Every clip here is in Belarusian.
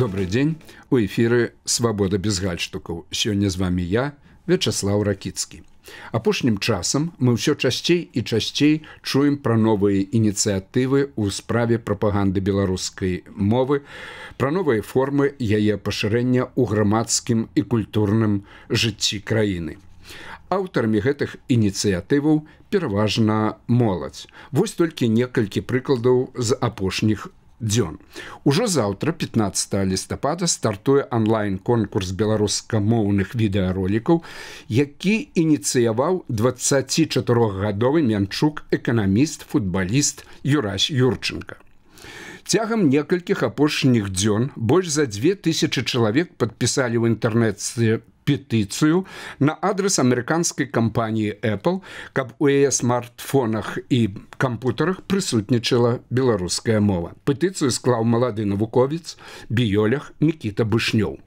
добрый дзень у эфіры свабода без гальштукаў сёння з вами я вячаслав ракіцкі апошнім часам мы ўсё часцей і часцей чуем пра новыя ініцыятывы ў справе прапаганды беларускай мовы пра новыя формы яе пашырэння ў грамадскім і культурным жыцці краіны аўтарамі гэтых ініцыятываў пераважна моладзь вось толькі некалькі прыкладаў з апошніх дзён. Ужо заўтра 15 лістапада стартуе онлайн-конкурс беларускамоўных відэаролікаў, які ініцыяваў 24гадовы мянчук эканаміст, футбаліст Юрас Юрчынка. Цягам некалькіх апошніх дзён больш за 2000 чалавек падпісалі ў інтэрнэце петыцыю на адрес амерыканскай кампаніі Apple, каб у яе смартфонах і кампутарах прысутнічала беларуская мова. Петыцыю склаў малады навуковец, біёлях Мкіта Бышнёў.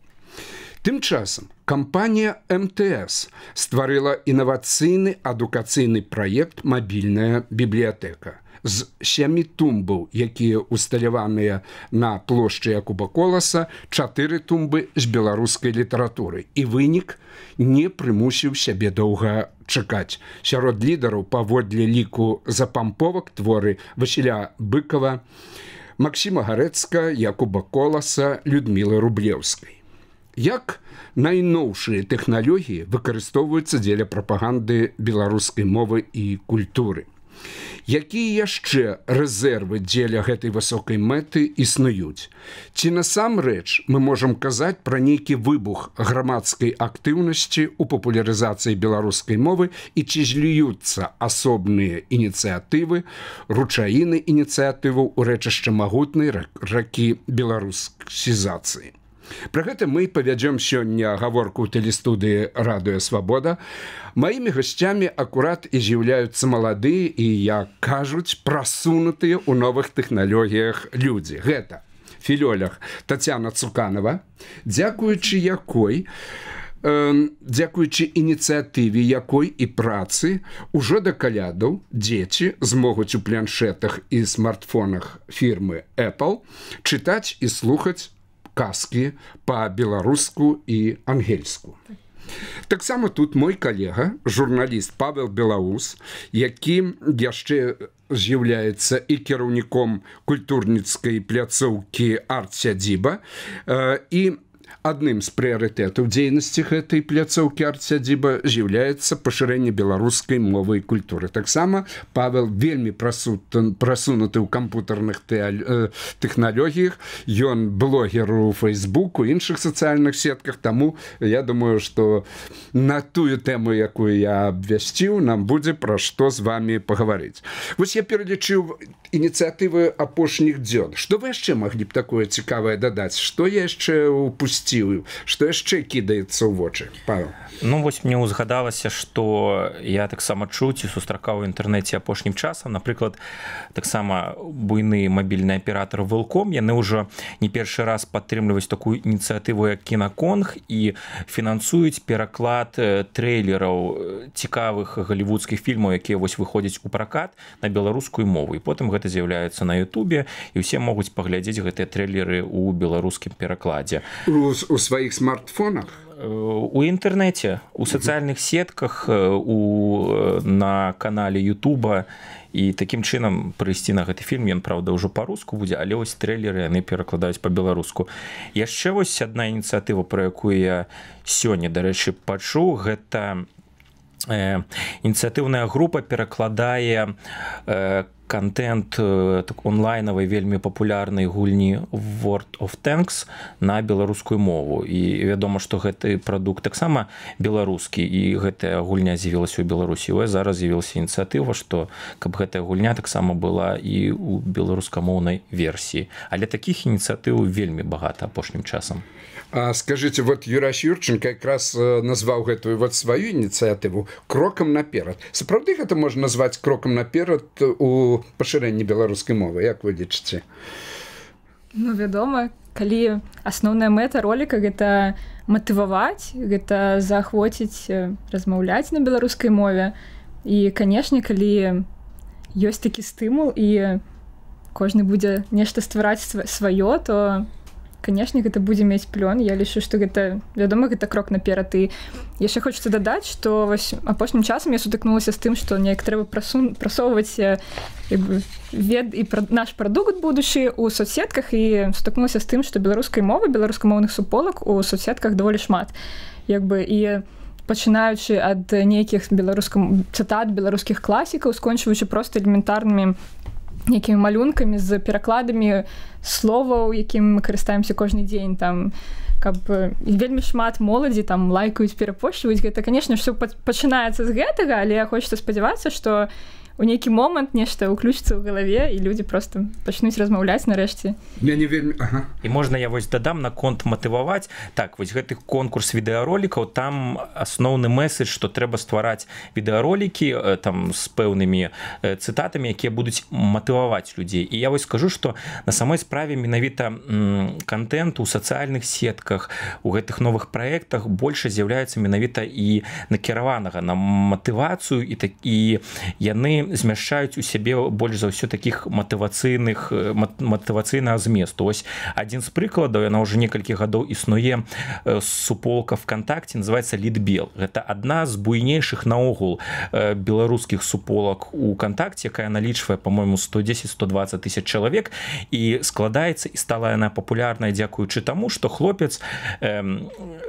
Тым часам кампанія МТС стварыла інавацыйны адукацыйны праект мабільная бібліятэка з сямі тумбаў, якія ўсталяваныя на плошчы акубаколаса, чатыры тумбы з беларускай літаратуры. І вынік не прымусіў сябе доўга чакаць. Сярод лідараў паводле ліку запамповак творы Васіля Быкова, Масіма Гарэцка, Якуба Коласа, Людмілы Рублеўскай. Як найноўшыя тэхналогіі выкарыстоўваюцца дзеля прапаганды беларускай мовы і культуры. Якія яшчэ рэзервы дзеля гэтай высокай мэты існуюць? Ці насамрэч мы можам казаць пра нейкі выбух грамадскай актыўнасці у папулярызацыі беларускай мовы і ці зліюцца асобныя ініцыятывы, ручаіны ініцыятыву ў рэчышча магутнай ракі беларускізацыі. Пра гэта мы павядзём сёння гаворку тэлестудыі радыё свабода. Маімі гасцямі акурат і з'яўляюцца маладыя і я кажуць прасунутыя ў новых тэхналогіях людзі. Гэта філёлях Тацяна Цуканова, дзякуючы якой, Дзякуючы ініцыятыве якой і працы ужо да калядаў дзеці змогуць у пляншетах і смартфонах фірмы Apple чытаць і слухаць казкі по-беларуску і ангельску. Таксама тут мой калега, журналіст Павел Белаус, які яшчэ з'яўляецца і кіраўніком культурніцкай пляцоўкі арт-сядзіба і адным з прыярытэтаў дзейнасці гэтай пляцоўкі арт-сядзіба з'яўляецца пашырэнне беларускай мовы і культуры таксама павел вельмі прасут прасунуты ў кампутарных тэхналогіях ён блогер у фейсбуку іншых сацыяльных сетках таму я думаю что на тую тэму якую я абвясціў нам будзе пра што з вами пагаварыць вось я пералічыў ініцыятывы апошніх дзён что вы яшчэ маглі б такое цікавае дадаць что яшчэ упусці калектывы что яшчэ кідаецца ў вочы павел ну вось мне ўзгадалася что я таксама чуць і сустракаў у інтэрнэце апошнім часам напрыклад таксама буйны мабільны аператор вылком яны ўжо не першы раз падтрымліваюць такую ініцыятыву як кінаконг і фінансуюць пераклад трейлераў цікавых галівудскіх фільмаў якія вось выходзяць у пракат на беларускую мову і потым гэта з'яўляецца на Ютубе і ўсе могуць паглядзець гэтыя трейлеры ў беларускім перакладзе Рус, у сваіх смартфонах э, у інтэрнэце у сацыяльных сетках э, у э, на канале Ютуба і такім чынам прыйсці на гэты фільм ён правда ўжо па-руску будзе але вось трэйлеры яны перакладаюць па-беларуску яшчэ вось адна ініцыятыва пра якую я сёння дарэчы пачуў гэта э, ініцыятыўная група перакладае э, контент э, так, онлайновай вельмі папулярнай гульні World of Tanкс на беларускую мову і вядома што гэты прадукт таксама беларускі і гэтая гульня з'явілася ў беларусі ой зараз з'явілася ініцыятыва што каб гэтая гульня таксама была і у беларускамоўнай версіі але такіх ініцыятыў вельмі багата апошнім часам скажите вот юрас юрченко якраз э, назваў гэтую вот сваю ініцыятыву крокам наперад сапраўды гэта можна назваць крокам наперад э, у ў пашырэнні беларускай мовы як выдзічыце ну вядома калі асноўная мэта роліка гэта матываваць гэта заахвоціць э, размаўляць на беларускай мове і канешне калі ёсць такі стымул і кожны будзе нешта ствараць сваё то конечно гэта будзе мець плён я лічу что гэта вядома гэта крок наперад ты яшчэ хочется дадаць что вось апошнім часам я сутыкнулася з тым что неяк трэба прасун прасоўваць э, вед і пра наш прадукт будучы у соцсетках і стукнулася з тым что беларускай мовы беларускамоўных суполак у соцсетках даволі шмат як бы і пачынаючы ад нейкіх беларускам цытат беларускіх класікаў скончваючы проста элементарнымі якімі малюнкамі з перакладамі словаў якім мы карыстаемся кожны дзень там каб э, вельмі шмат моладзі там лайкаюць перапошчваюць гэта конечно все пачынаецца з гэтага але хочется спадзявацца что я у нейкі момант нешта ўключыцца ў галаве і людзі просто пачнуць размаўляць нарэшце ну, я не вельмі ага. і можна я вось дадам наконт матываваць так вось гэты конкурс відэаролікаў там асноўны месседж што трэба ствараць відэаролікі э, там з пэўнымі э, цытатамі якія будуць матываваць людзей і я вось скажу что на самой справе менавіта контент у сацыяльных сетках у гэтых новых проектах больше з'яўляецца менавіта і накіраванага на матывацыю і так і яны змяшчаюць у сябе больш за ўсё таких матывацыйных э, матывацыйнага зместу ось один з прыкладаў яна уже некалькі гадоў існуе э, суполка вконтакте называется лідбел это одна з буйнейшых наогул э, беларускіх суполак у кантакте якая налічвае по моему 110 120 тысяч чалавек і складаецца і стала яна популярная дзякуючы таму что хлопец э,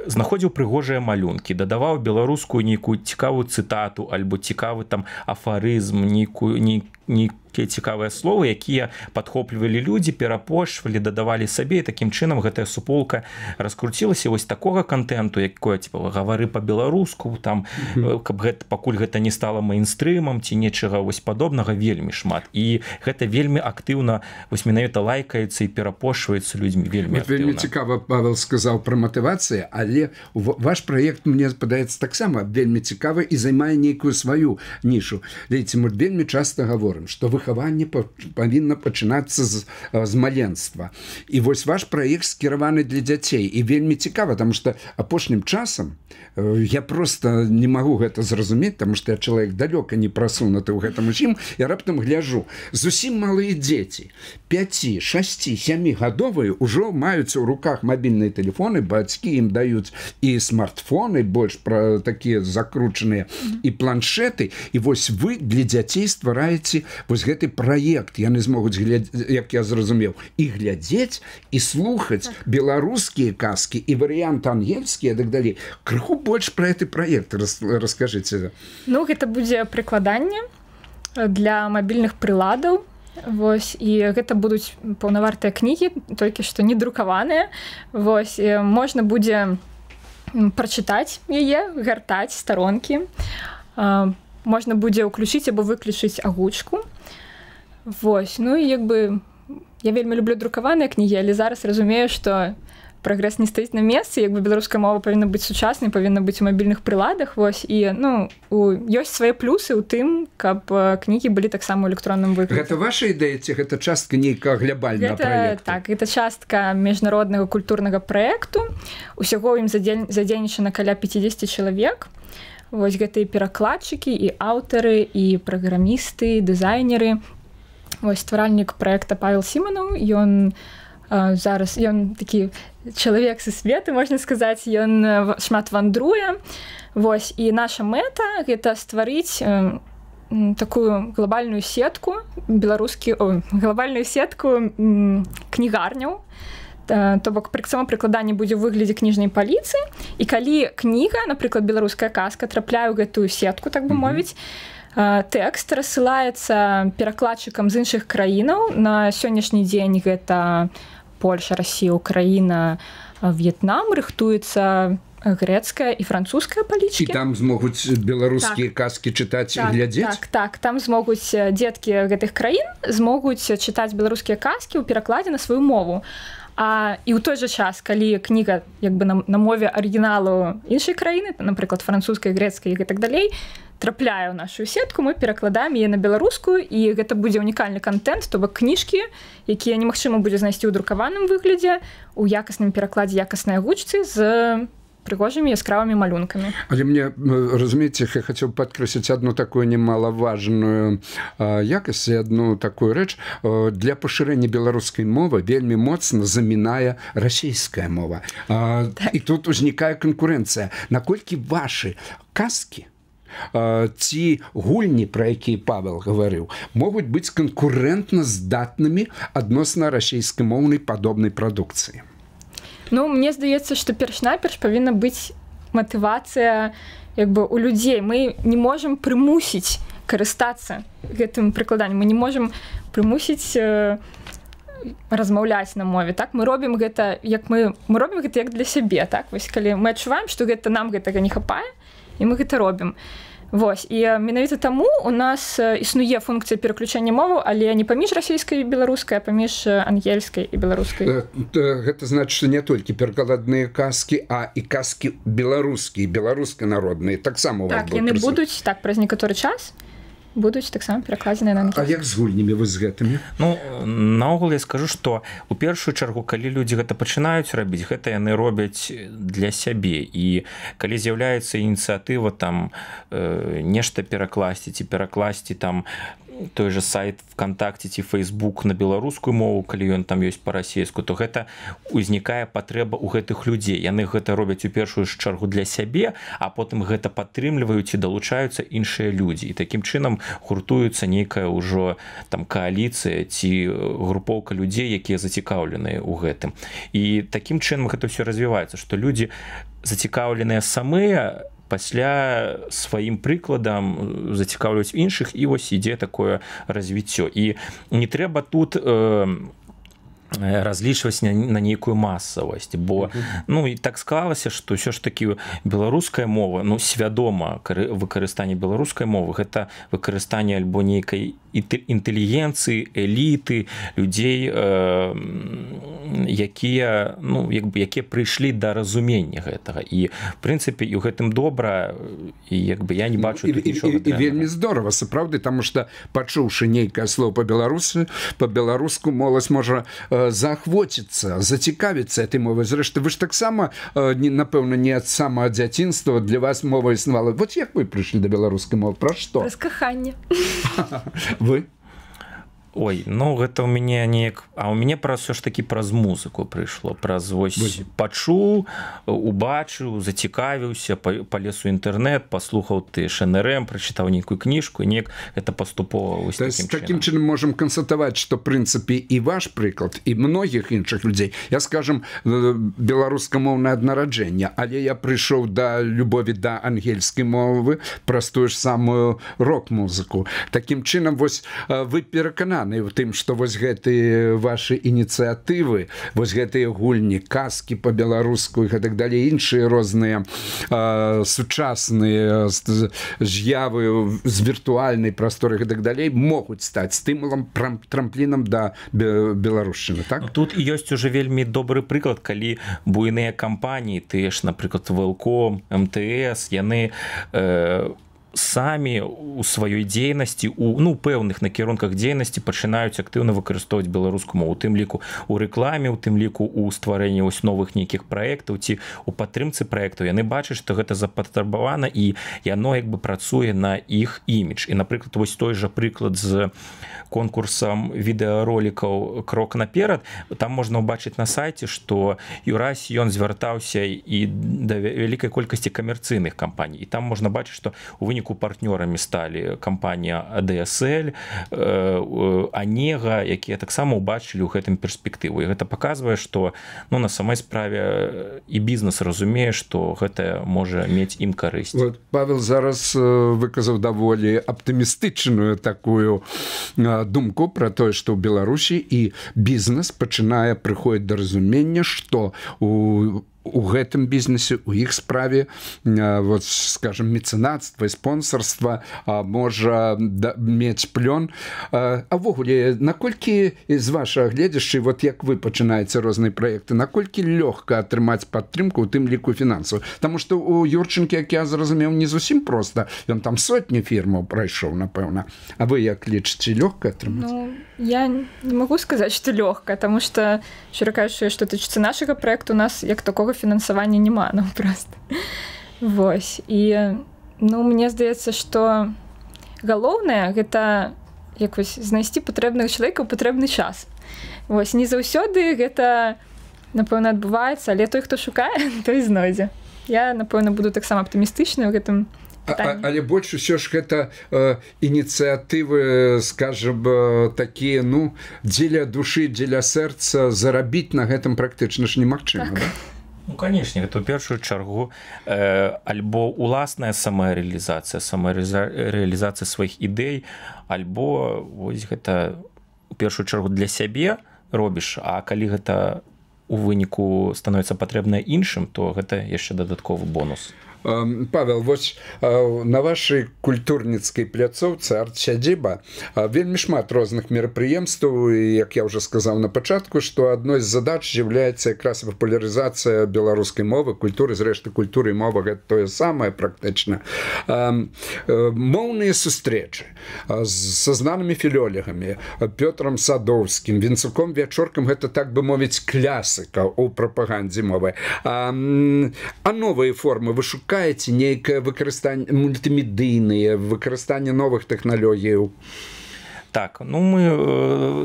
знаходзіў прыгожыя малюнкі дадаваў беларускую нейкую цікавую цытату альбо цікавы там афарызм нейкую, нейкую нейкія цікавыя словы якія падхоплівалі людзі перапошвалі дадавалі сабе і такім чынам гэтая суполка раскруцілася вось такога контенту якое типа гавары по-беларуску там э, каб гэта пакуль гэта не стала мейнстрымам ці нечага вось падобнага вельмі шмат і гэта вельмі актыўна вось менавіта лайкаецца і перапошваецца людзьмі вельмі актыўна. вельмі цікава павел сказаў пра матывацыя але ваш проект мне падаецца таксама вельмі цікава і займае нейкую сваю нішу лейце мы вельмі часто гаворы гаворым что выхаванне павінна пачынацца з, з э, маленства і вось ваш праект скіраваны для дзяцей і вельмі цікава там что апошнім часам э, я просто не магу гэта зразумець там что я чалавек далёка не прасунуты ў гэтым усім я раптам гляжу зусім малые дзеці 5 6 сямі гадовыя ўжо маюцца ў руках мабільныя телефоны бацькі ім даюць і смартфоны больш про такія закручаныя і планшеты і вось вы для дзяцей ствараеце вось гэты праект яны змогуць глядзець як я зразумеў і глядзець і слухаць так. беларускія казкі і варыянт ангельскія так далей крыху больш пра гэты праект раскажыце Ну гэта будзе прыкладанне для мабільных прыладаў. Вось і гэта будуць паўнавартыя кнігі, толькі што не друкаваныя. Вось можна будзе прачытаць яе, гартаць старонкі, можна будзе ўключыць або выключыць агучку Вось ну і як бы я вельмі люблю друкаваныя кнігі але зараз разумею што прагрэс не стаіць на месцы як бы беларуская мова павінна быць сучаснай павінна быць у мабільных прыладах вось і ну у ёсць свае плюсы ў тым каб э, кнігі былі таксама электронным вы гэта ваша ідэя ці гэта частка нейка глябальна так это частка міжнароднага культурнага праекту усяго ім задзейнічана каля 50 чалавек у вось гэтыя перакладчыкі і аўтары і праграмісты дызайнеры вось стваральнік проекта павел сіманаў ён а, зараз ён такі чалавек са светы можна сказаць ён шмат вандруе вось і наша мэта гэта стварыць у такую глобальную сетку беларускі глобальную сетку кнігарняў Э, то бок пры само прыкладанне будзе ў выглядзе кніжнай паліцыі і калі кніга напрыклад беларуская казка трапляю гэтую сетку так бы мовіць mm -hmm. тэкст рассылаецца перакладчыкам з іншых краінаў на сённяшні дзень гэта польша россия украіна э, в'етнам рыхтуецца грецкая і французская палічка там змогуць беларускія так, казки чытаць так, глядзець так, так там змогуць дзеткі гэтых краін змогуць чытаць беларускія казкі ў перакладзе на сваю мову а А і ў той жа час, калі кніга як бы на, на мове арыгіналу іншай краіны, напрыклад французскай, грецкай і так далей, трапляе ў нашу сетку, мы перакладаем яе на беларускую і гэта будзе унікальны контент, то бок кніжкі, якія немагчыма будзе знайсці ў друкаваным выглядзе у якасным перакладзе якаснай гучцы з прыгожымі яскравымі малюнкамі але мне разумеце я хацеў падкрысіць одну такую немалаважную якасць одну такую рэч для пашырэння беларускай мовы вельмі моцна заміная расійская мова а, так. і тут узнікае канкурэнцыя наколькі ваши казки ці гульні пра які павел гаварыў могуць быць канкурэнтна здатнымі адносна расійскамоўнай падобнай прадукцыі Ну мне здаецца, што перш-наперш павінна быць матывацыя як бы у людзей. Мы не можам прымусіць карыстацца гэтым прыкладаннем. Мы не можам прымусіць э, размаўляць на мове. Так мы робім гэта як мы, мы робім гэта як для сябе. Так? Вось, калі мы адчуваем, што гэта нам гэтага не хапае і мы гэта робім. Э, Вось і менавіта таму у нас існуе функція пераключэння мову але не паміж расійскай беларускай паміж ангельскай і беларускай гэта значыцца не толькі перакладныя казкі а і казкі беларускі беларускай народныя таксама так, так яны будуць так праз некаторы час будуць таксама перакладзеныя на А як з гульнямі вы з гэтымі Ну наогул я скажу што у першую чаргу калі людзі гэта пачынаюць рабіць гэта яны робяць для сябе і калі з'яўляецца ініцыятыва там э, нешта перакласці ці перакласці там той же сайт вКтакце ці Фейсбук на беларускую мову, калі ён там ёсць па-расейску, то гэта узнікае патрэба ў гэтых людзей. Яны гэта робяць у першую чаргу для сябе, а потым гэта падтрымліваюць і далучаюцца іншыя людзі. І такім чынам гуртуецца нейкая ўжо там кааліцыя ці групоўка людзей, якія зацікаўленыя ў гэтым. І такім чынам гэта ўсё развіваецца, што людзі зацікаўленыя самыя, пасля сваім прыкладам э, зацікаўлюць іншых і вось ідзе такое развіццё і не трэба тут у э, Э, разлічваць на нейкую масавасць бо ну і так склалася что ўсё ж такі беларуская мова ну свядома выкарыстанне беларускай мовы гэта выкарыстанне альбо нейкай інтэлігенцыі эліты людзей э, якія ну як бы якія прыйшлі да разумення гэтага і прынцыпе і ў гэтым добра і як бы я не ну, бачу вельмі здорово сапраўды таму что пачуўшы нейкае слово по-беларусы по-беларуску моладзь можа э, заахвоціцца зацікавіцца этой мовай зрэшты вы ж таксама э, не напэўна не ад самага дзяцінства для вас мова існавала вот як вы прыйшлі да беларускай мовы пра што каханне вы ой ну гэта у мяне неяк а у мяне пра ўсё ж такі праз музыку прыйшло праз вось пачу убачыў зацікавіўся па лесу інтэрнет паслухаў ты шнрм прачытаў нейкую кніжку неяк это паступова ось, Тас, таким, таким чынам можемм канстатаваць что прынцыпе і ваш прыклад і многіх іншых людзей я скажем э, беларускамоўнае аднараджэнне але я прыйшоў да любові да ангельскай мовы праз тую ж самую рок-музыку таким чынам вось э, вы пераканалі перакананы в тым што вось гэтыя вашы ініцыятывы вось гэтыя гульні казкі по-беларуску і гэтак далей іншыя розныя сучасныя з'явы з віртуальнай прасторы гэтак далей могуць стаць стымулам трамплінам да беларушчыны так ну, тут ёсць уже вельмі добры прыклад калі буйныя кампаніі ты ж напрыклад влк мтс яны у э самі у сваёй дзейнасці у ну пэўных накірунках дзейнасці пачынаюць актыўна выкарыстоўваць беларуску мову тым ліку у рэкламе у тым ліку у стварэнні ось новых нейкіх праектаў ці у падтрымцы проектектаў яны бачаць што гэта запатрабавана і яно як бы працуе на іх імідж і напрыклад вось той жа прыклад з конкурсам відэаролікаў крок наперад там можна ўбачыць на сайте что юрас ён звяртаўся і да вялікай колькасці камерцыйных кампаній і там можна бачыць што у выніку выніку партнёрамі сталі кампанія DSL анега э, якія таксама ўбачылі ў гэтым перспектыву і гэта паказвае што ну на самай справе і бізнес разумее што гэта можа мець ім карысць вот, павел зараз э, выказаў даволі аптымістычную такую э, думку про тое што ў беларусі і бізнес пачынае прыходзіць да разумення што у ў у гэтым бізнесе у іх справе вот скажем мецэнацтва спонсорства можа да, мець плён авогуле наколькі з ваша гледзяшчы вот як вы пачынаеце розныя проекты наколькі лёгка атрымаць падтрымку у тым ліку фінансу Таму что у юрчынкі як я зразумеў не зусім просто ён там сотні фірмаў прайшоў напэўна А вы як лічыце лёгка атрымаць ну, я не могу сказаць что лёгка тому что шыракаючы что тычыцца нашага проекту у нас як такого фінансавання няма нам просто Вось і ну мне здаецца што галоўнае гэта якось знайсці патрэбных чалавекаў патрэбны час Вось не заўсёды гэта напэўна адбываецца але той хто шукае то і знойдзе Я напэўна буду таксама аптымістычна ў гэтым А, але больш усё ж гэта э, ініцыятывы скажа б э, такія ну дзеля душы дзеля сэрца зарабіць на гэтым практычна ж немагчыма. Так. Да? Ну, канешне это ў першую чаргу э, альбо уласная самарэалізацыя самарэалізацыя сваіх ідэй альбо вось гэта у першую чаргу для сябе робіш А калі гэта у выніку становіцца патрэбна іншым то гэта яшчэ дадатковы бонус то павел вось э, на вашай культурніцкай пляцоўцы арт сядзіба э, вельмі шмат розных мерапрыемстваў як я уже сказаў на пачатку што адной з задач з'яўляецца якраз папулярызацыя беларускай мовы культуры зрэшты культуры мова гэта тое самае практычна э, моўныя сустрэчы са знанымі філёлегамі пётрам садовскім венцуком вячоркам гэта так бы мовіць клясыка у прапагандзе мовы а, а новыя формы вышука шукаеце нейкае выкарыстанне мультымедыйныя выкарыстанне новых тэхналогіяў так ну мы э,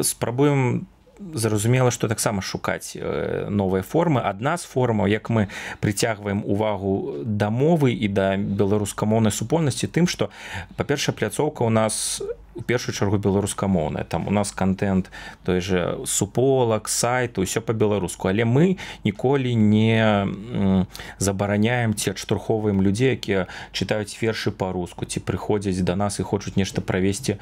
спрабуем зразумела што таксама шукаць э, новыя формы адна з формаў як мы прыцягваем увагу да мовы і да беларускамоўнай супольнасці тым што па-першая пляцоўка у нас у у першую чаргу беларускамоўная там у нас контент той же суполак сайту все по-беларуску але мы ніколі не забараняем ці адштурховаем людзей якія читаюць вершы по-руску ці прыходзяць до нас і хочуць нешта правесці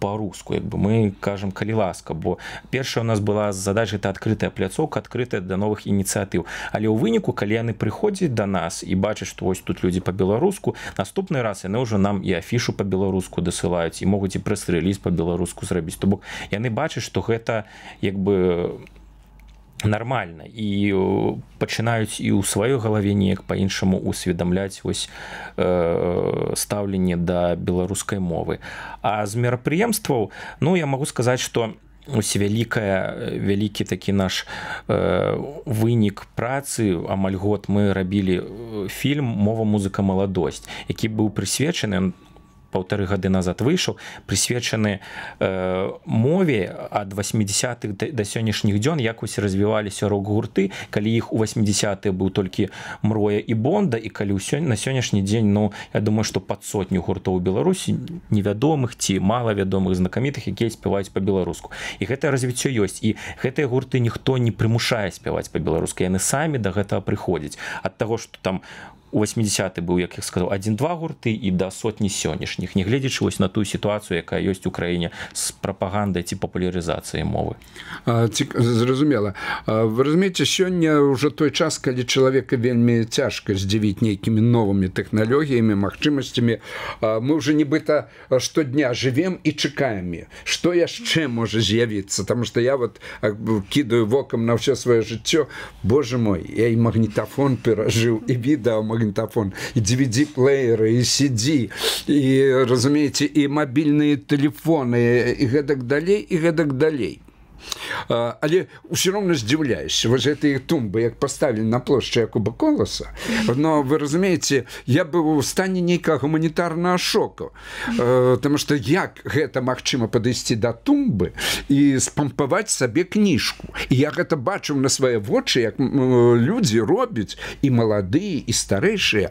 по-руску як бы мы кажам калі ласка бо першая у нас была задача это открытая пляцоўка открытая для новых ініцыятыў але у выніку калі яны прыходзяць до нас і бачаць што вось тут люди по-беларуску наступны раз яны ўжо нам і афішу по-беларуску досылаюць і могуць ці прэс-рэліз по-беларуску зрабіць то бок яны бачаць што гэта як бы нармальна і э, пачынаюць і ў сваёй галаве неяк па-іншаму усведамляць вось э, стаўленне да беларускай мовы а з мерапрыемстваў ну я магу сказаць што Усе вялікая вялікі такі наш э, вынік працы амаль год мы рабілі э, фільм мова музыка маладосць які быў прысвечаны паўтары гады назад выйшаў прысвечаны э, мове ад 80-х да сённяшніх дзён як усе развіваліся рок-гурты калі іх у 80-ты быў толькі мроя і бонда і калі ўсё на сённяшні дзень Ну я думаю што пад сотню гуртоў беларусі невядомых ці мала вядомых знакамітых якія спяваюць па-беларуску і гэтае развіццё ёсць і гэтыя гурты ніхто не прымушае спяваць па-беларуску яны самі да гэтага прыходзяць ад таго что там у у 80-ты быў як я сказал один-два гурты і да сотні сённяшніх нягледзячы вось на тую сітуацыю якая ёсць у краіне з прапагандай ці папулярызацыі мовы цік... зразумела вы разумееце сёння ўжо той час калі чалавека вельмі цяжка здзівіць нейкімі новымі тэхналогіямі магчымасцямі мы уже нібыта штодня живвем і чакаем что яшчэ можа з'явіцца там что я вот кідаю вокам на ўсё сваё жыццё Боже мой я і магнітафон перажыў і відэа магнітафон магнитофон, и DVD-плееры, и CD, и, разумеется, и мобильные телефоны, и так далее, и так далее але ўсё роўна здзіўляешся вось гэтыя тумбы як поставілі на плошчы куба коласа но вы разумееце я быў у стане нейкага гуманітарнага шоку э, там что як гэта магчыма падысці до да тумбы і спампаваць сабе кніжку я гэта бачыў на свае вочы як людзі робяць і маладыя і старэйшыя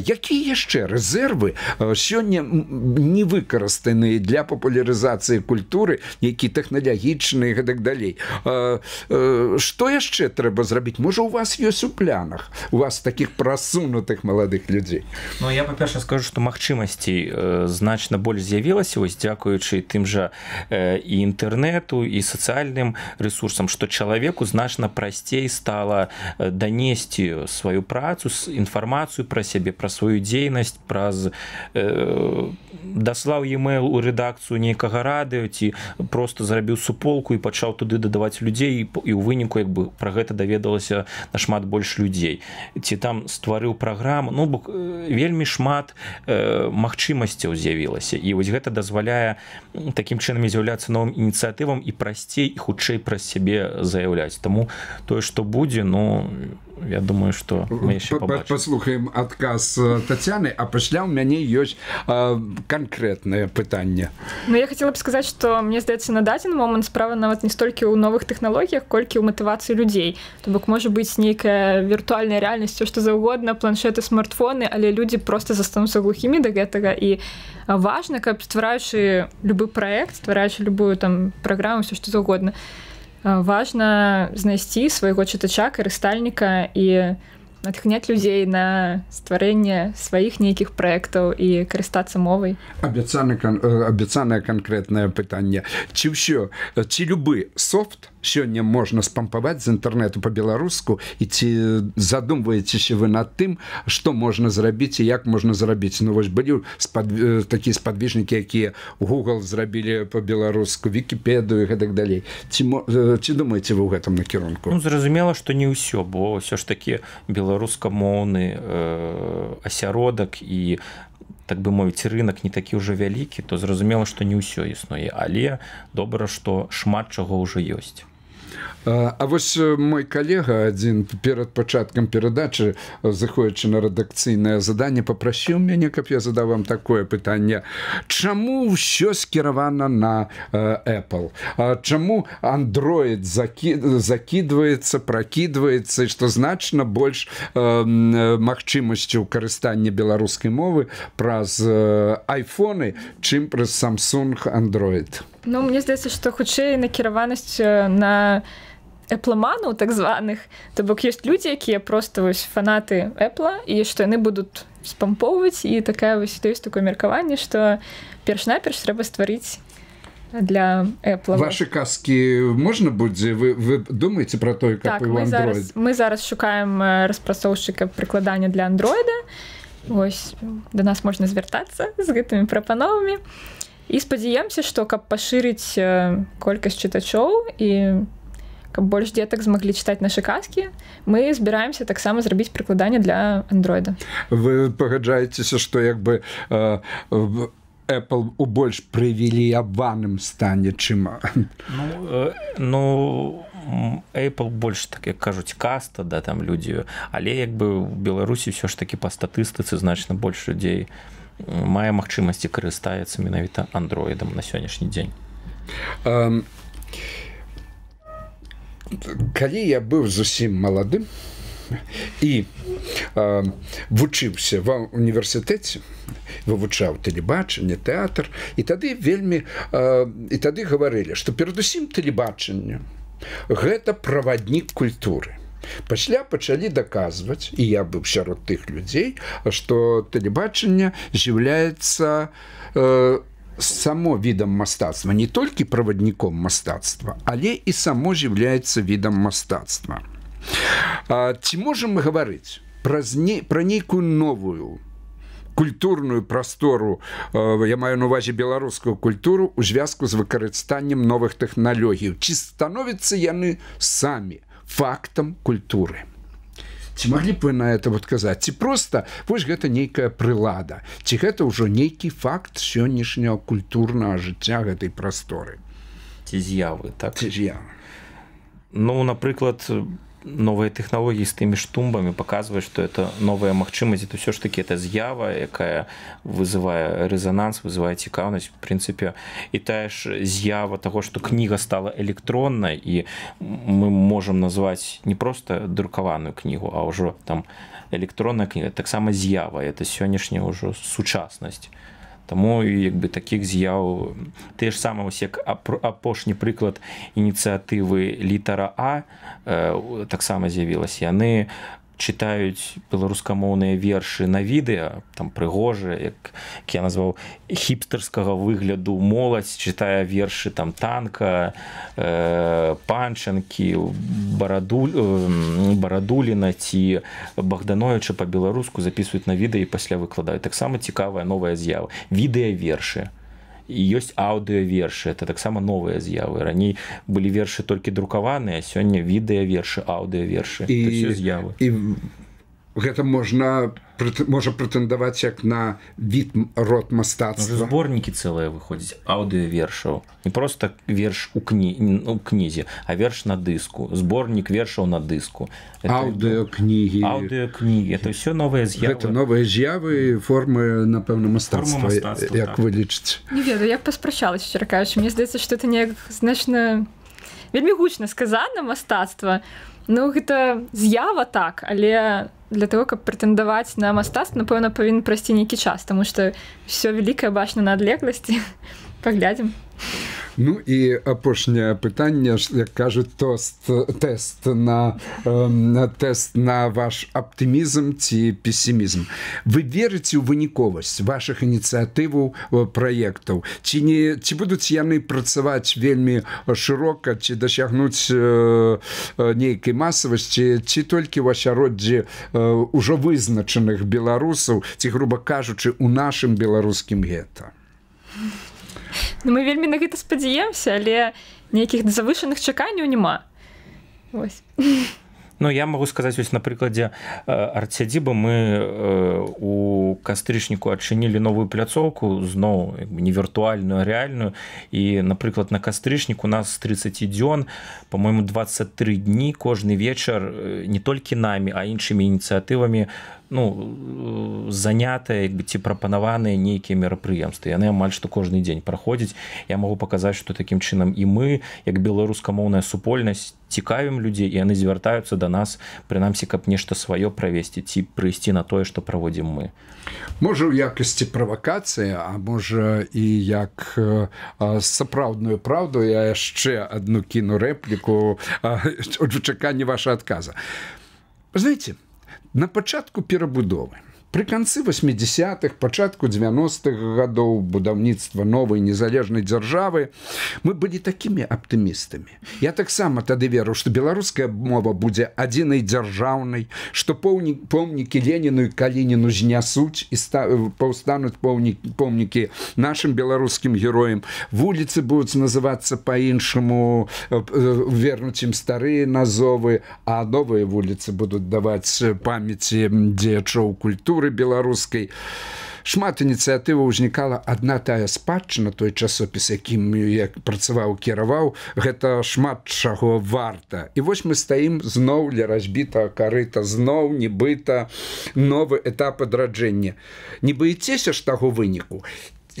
якія яшчэ рэзервы э, сёння не выкарыстаны для папулярызацыі культуры які тэхналагічныя гэтак далей что э, яшчэ трэба зрабіць можа у вас ёсць у плянах у вас таких прасунутых маладых людзей но ну, я па-перша скажу что магчымасцей э, значна больш з'явілася вось дзякуючы тым жа э, і інтэрнэту і сацыяльным ресурсам что чалавеку значна прасцей стала данесці сваю працу с інфармацыю пра сябе пра сваю дзейнасць праз даслаў e-mail у рэдакцыю нейкага радыё ці просто зрабіў суполку і па пачаў туды дадаваць людзей і ў выніку як бы пра гэта даведалася нашмат больш людзей ці там стварыў праграму ну бок э, вельмі шмат э, магчымасцяў з'явілася і вось гэта дазваляе такім чынам з'яўляцца новым ініцыятывам і прасцей хутчэй праз сябе заяўляць Таму тое што будзе ну я думаю что мы еще послухаем отказ э, татьяны а пасля у мяне есть э, конкретное пытание но ну, я хотела бы сказать что мне здаецца на дадзе момант справа нават не столькі у новых технологлогіях колькі у мотывацыі людей то бок может быть нейкая виртуальная реальнасць что заўгодна планшеты смартфоны але люди просто застануцца глухімі до гэтага і важно каб ствараючы любы проект ствараючы любую там программу все что заўгодна то Э, важна знайсці свайго чытача карыстальніка і натхняць людзей на стварэнне сваіх нейкіх праектаў і карыстацца мовай абяцаны кан... Э, абяцанае канкрэтнае пытанне ці ўсё ці любы софт у сёння можна спампаваць з інтэрнэту по-беларуску і ці задумваецеся вы над тым што можна зрабіць і як можна зрабіць ну вось былі спад... Э, такія спадвіжнікі якія google зрабілі по-беларуску вкіпедыю гэтак далей ці мо... ці э, думаеце вы ў гэтым накірунку ну, зразумела што не ўсё бо ўсё ж такі беларускамоўны э, асяродак і так бы мовіць рынок не такі ўжо вялікі то зразумела што не ўсё існуе але добра што шмат чаго ўжо ёсць А вось мой калега адзін перад пачаткам перадачы э, заходзячы на рэдакцыйнае заданне попрасіў мяне каб я задаў вам такое пытанне чаму ўсё скіравана на э, Apple чаму Android закі закидывается прокидывается что значно больш э, магчымасцю карыстання беларускай мовы праз айфоны чым праз самsung Android а Ну мне здаецца, што хутчэй накіраванасць на эпламанаў так званых То бок ёсць людзі, якія проста вось фанаты Apple і што яны будуць спампоўваць і такая вось ёсць такое меркаванне, што перш-наперш трэба стварыць, для Apple. ваши каски можно будзе вы, вы думаете про той как так, мы, зараз, мы зараз шукаем распрацоўшчыка прыкладання для андроида ось до да нас можна звяртацца з гэтымі прапановамі а і спадзяемся што каб пашырыць э, колькасць чытачоў і каб больш дзетак змаглі чытаць нашы казкі мы збіраемся таксама зрабіць прыкладанне для андроида вы пагаджаецеся што як бы э, в Apple у больш прывіліяваным стане чым ну, э, ну Apple больш так як кажуць каста да там людзію але як бы у беларусі ўсё ж такі па статыстыцы значна больш людзей у мае магчымасці карыстаецца менавіта андроідам на сённяшні дзень эм... калі я быў зусім маладым і э, вучыўся ва універсітэце вывучаў тэлебачанне тэатр і тады вельмі э, і тады гаварылі што перадусім тэлебачанню гэта праваднік культуры пасля пачалі даказваць і я быў сярод тых людзей што тэлебачанне з'яўляецца э, само відам мастацтва не толькі правадніком мастацтва але і само з'яўляецца відам мастацтва а, ці можам мы гаварыць праз не пра нейкую новую культурную прастору э, я маю на увазе беларускую культуру у звязку з выкарыстаннем новых тэхналогій ці становяцца яны самі а фактам культуры маглі бы на это вот казаць ці просто вось гэта нейкая прылада ці гэта ўжо нейкі факт сённяшняго культурнага жыцця гэтай прасторы ці з'явы так ці з'явы ну напрыклад по новыя тэхналогіі з тымі ж тумбамі паказваюць што это новая магчымасць это ўсё ж такі это з'ява якая вызывае рэзананс вызывае цікаўнасць прынцыпе і тая ж з'ява таго што кніга стала электроннай і мы можам назваць не проста друкаваную кнігу а ўжо там электронная кніга таксама з'ява это сённяшняя ўжо сучаснасць Таму як бы такіх з'яў тыя ж сама ўсе апошні прыклад ініцыятывы літара А таксама з'явілася яны читаюць беларускамоўныя вершы на відэа там прыгожыя як, як я назваў хіпстарскага выгляду моладзь чытае вершы там танка э, панчынкі бараду э, барадуліна ці богдановича па-беларуску записывают на відэа і пасля выкладаю таксама цікавая новая з'ява відэа вершы ёсць аўдыёверершы это таксама новыя з'явы раней былі вершы толькі друкаваныя сёння відэа вершы аўдыёверершы і з'явы і в гэта можна можа прэтэндаваць як на від род мастацтва зборнікі цэлыя выходзіць аўдыё вершаў не просто верш у кні у кнізе а верш на дыску зборнік вершаў на дыску аўдыо кнігі аўдыо кнігі это все новыя з гэта новыя з'явы формы напэўна мастацтва як так. вы лічыце веду як паспрачалася чаракаюся мне здаецца что это неяк значна вельмі гучна сказана мастацтва Ну гэта з'ява так, але для того, каб прэтэндаваць на мастацтва, напэўна, павінен прайсці нейкі час, таму што ўсё вялікае бачна на адлегласці. паглядзім. Ну і апошняе пытанне як кажуць тост тест на э, тест на ваш аптымізм ці песімізм вы верыце ў выніковасць ваших ініцыятываў праектаў ці не ці будуць яны працаваць вельмі шырока ці дасягнуць э, нейкай масавасці ці толькі ў асяроддзе э, ужо вызначаных беларусаў ці грубо кажучы у нашым беларускім гета а Ну, мы вельмі на гэта спадзяемся, але нейкіх завышаных чаканняў няма. Ну, я магу сказаць на прыкладзе э, арцядзіба мы э, у кастрычніку адчынілі новую пляцоўку зноў не віртуальную рэальную і напрыклад на кастрычнік у нас 30 дзён по-мому 23 дні кожны вечар э, не толькі намі а іншымі ініцыятывамі у ну э, занятыя як бы ці прапанаваныя нейкія мерапрыемствы яны амаль што кожны дзень праходзіць я магу паказаць што такім чынам і мы як беларускамоўная супольнасць цікавім людзей і яны звяртаюцца да нас прынамсі каб нешта сваё правесці ці прыйсці на тое што праводзім мы можа у якасці правакацыя а можа і як сапраўдную праўду я яшчэ адну кіну рэпліку чаканні ваша адказа знаце у на пачатку перабудовы Пры канцы 80-х пачатку 90-х гадоў будаўніцтва новай незалежнай дзяржавы мы былі такімі аптымістамі я таксама тады веру што беларуская мова будзе адзінай дзяржаўнай што помнік помнікі леніну і калініну знясуць і э, паўстануць помнікі нашим беларускім героям вуліцы будуць называцца по-іншаму э, э, вернуць ім старыя назовы а новыя вуліцы будуць даваць памяці дзеячоў культуры культуры беларускай шмат ініцыятыва ўзнікала адна тая спадчына той часопіс якім як працаваў кіраваў гэта шмат чаго варта і вось мы стаім зноў для разбітого карыта зноў нібыта новы этап адраджэння не баіцеся ж таго выніку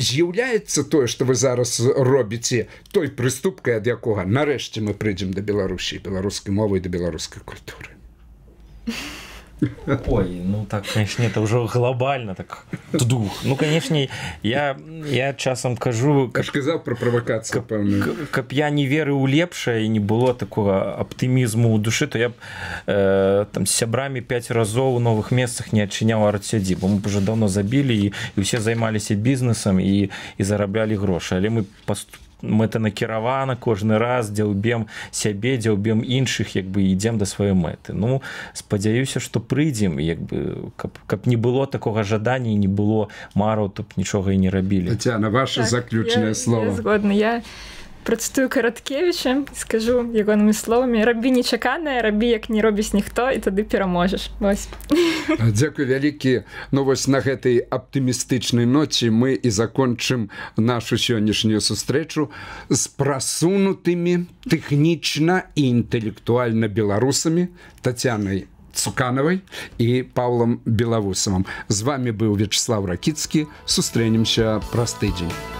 і з'яўляецца тое что вы зараз робіце той прыступкай ад якога нарэшце мы прыйдзем да беларусі беларускай мовы да беларускай культуры Ой, ну так, конечно, это уже глобально так дух. Ну, конечно, я, я часам кажу... Как, сказал про провокацию, как, как, как я не веры у лепшее и не было такого оптимизма у души, то я б, э, там с сябрами пять разов в новых местах не отчинял арт-сяди. Мы уже давно забили, и, и все занимались бизнесом, и, и зарабляли гроши. Але мы поступили мэтанакіравана кожны раз дзяўбем сябе дзяўбем іншых як бы ідзем да сваёй мэты ну спадзяюся што прыйдзем як бы каб, каб не было такога жадання не было мару тут нічога і не рабілі Таця, на ваше так, заключнае слово згодна я, я працую караткевічам скажу ягонымі словамі рабі нечаканае рабі як не робіць ніхто і тады пераможаш Дякую вялікі Ну вось на гэтай аптымістычнай ночі мы і закончым нашу сённяшнюю сустрэчу з прасунутымі тэхнічна і інтэлектуальна беларусамі татянай цукановой і павлом белавусамам з вами быў вячеслав ракіцкі сустрэнемся праз тыдзень.